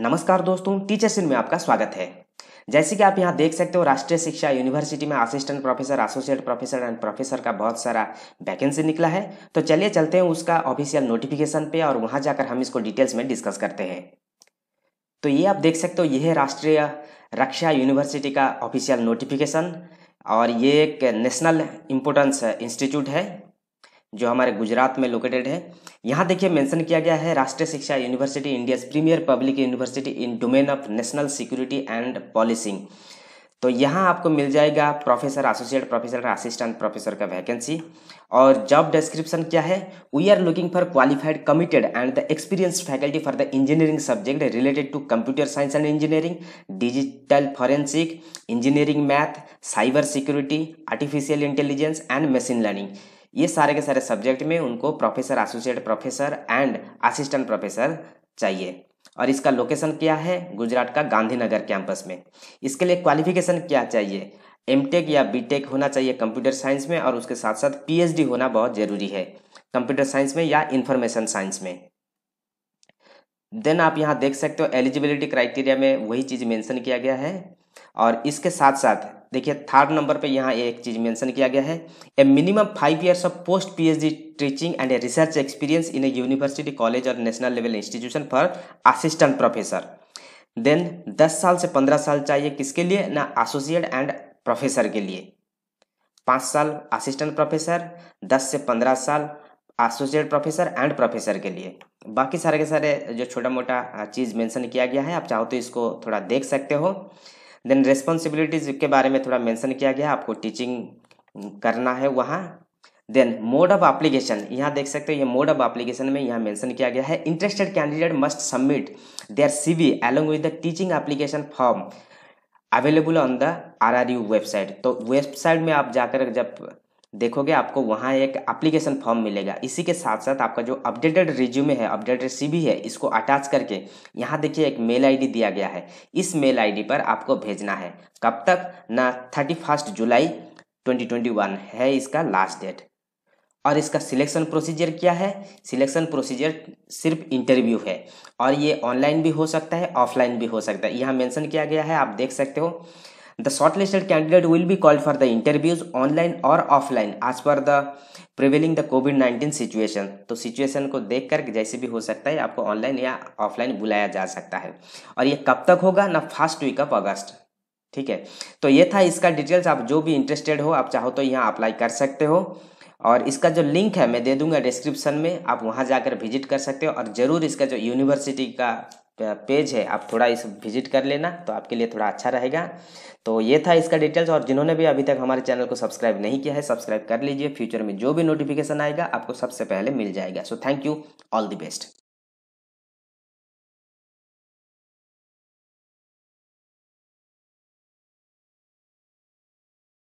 नमस्कार दोस्तों टीचर सिंह में आपका स्वागत है जैसे कि आप यहाँ देख सकते हो राष्ट्रीय शिक्षा यूनिवर्सिटी में assistant professor associate professor and professor का बहुत सारा वैकेंसी निकला है तो चलिए चलते हैं उसका ऑफिशियल नोटिफिकेशन पे और वहां जाकर हम इसको डिटेल्स में डिस्कस करते हैं तो ये आप देख सकते हो यह है राष्ट्रीय रक्षा यूनिवर्सिटी का ऑफिशियल नोटिफिकेशन और ये एक नेशनल इम्पोर्टेंस इंस्टीट्यूट है जो हमारे गुजरात में लोकेटेड है यहाँ देखिए मेंशन किया गया है Rashtriya Shiksha university India premier public university in domain of national security and policing तो यहाँ आपको मिल जाएगा professor associate professor assistant professor का वैकेंसी और जॉब डिस्क्रिप्शन क्या है we are looking for qualified committed and the experience faculty for the engineering subject related to computer science and engineering digital forensic engineering math cyber security artificial intelligence and machine learning ये सारे के सारे subject में उनको professor associate professor and assistant professor चाहिए और इसका location क्या है गुजरात का गांधीनगर कैंपस में इसके लिए क्वालिफिकेशन क्या चाहिए एमटेक या बीटेक होना चाहिए कंप्यूटर साइंस में और उसके साथ साथ पीएचडी होना बहुत ज़रूरी है कंप्यूटर साइंस में या इंफॉर्मेशन साइंस में देन आप यहाँ देख सकते हो एलिजिबिलिटी क्राइटेरिया में वही चीज़ मेंशन किया गया है और इसके साथ साथ देखिए थर्ड नंबर पे यहाँ एक चीज मेंशन किया गया है a minimum five years of post PhD teaching and a research experience in a university college और national level institution for assistant professor then दस साल से पंद्रह साल चाहिए किसके लिए ना एसोसिएट एंड प्रोफेसर के लिए पाँच साल असिस्टेंट प्रोफेसर दस से पंद्रह साल एसोसिएट प्रोफेसर एंड प्रोफेसर के लिए बाकी सारे के सारे जो छोटा मोटा चीज़ मेंशन किया गया है आप चाहो तो इसको थोड़ा देख सकते हो देन रेस्पॉन्सिबिलिटीज़ के बारे में थोड़ा मेंशन किया गया आपको टीचिंग करना है वहाँ देन मोड ऑफ एप्लीकेशन यहाँ देख सकते हो ये मोड ऑफ एप्लीकेशन में यहाँ मेंशन किया गया है interested candidate must submit their CV along with the teaching application form available on the RRU website तो वेबसाइट में आप जाकर जब देखोगे आपको वहाँ एक एप्लीकेशन फॉर्म मिलेगा इसी के साथ साथ आपका जो अपडेटेड रिज्यूमे है अपडेटेड सीबी है इसको अटैच करके यहाँ देखिए एक मेल आईडी दिया गया है इस मेल आईडी पर आपको भेजना है कब तक ना थर्टी फर्स्ट जुलाई 2021 है इसका लास्ट डेट और इसका सिलेक्शन प्रोसीजर क्या है सिलेक्शन प्रोसीजर सिर्फ इंटरव्यू है और ये ऑनलाइन भी हो सकता है ऑफलाइन भी हो सकता है यहाँ मेंशन किया गया है आप देख सकते हो The shortlisted candidate will be called for the interviews online or offline as per the prevailing the covid 19 situation तो situation को देख कर जैसे भी हो सकता है आपको online या offline बुलाया जा सकता है और ये कब तक होगा ना first week of august ठीक है तो ये था इसका डिटेल्स आप जो भी इंटरेस्टेड हो आप चाहो तो यहाँ अप्लाई कर सकते हो और इसका जो लिंक है मैं दे दूंगा डिस्क्रिप्शन में आप वहाँ जाकर विजिट कर सकते हो और ज़रूर इसका जो यूनिवर्सिटी का पेज है आप थोड़ा इस विजिट कर लेना तो आपके लिए थोड़ा अच्छा रहेगा तो ये था इसका डिटेल्स और जिन्होंने भी अभी तक हमारे चैनल को सब्सक्राइब नहीं किया है सब्सक्राइब कर लीजिए फ्यूचर में जो भी नोटिफिकेशन आएगा आपको सबसे पहले मिल जाएगा so thank you all the best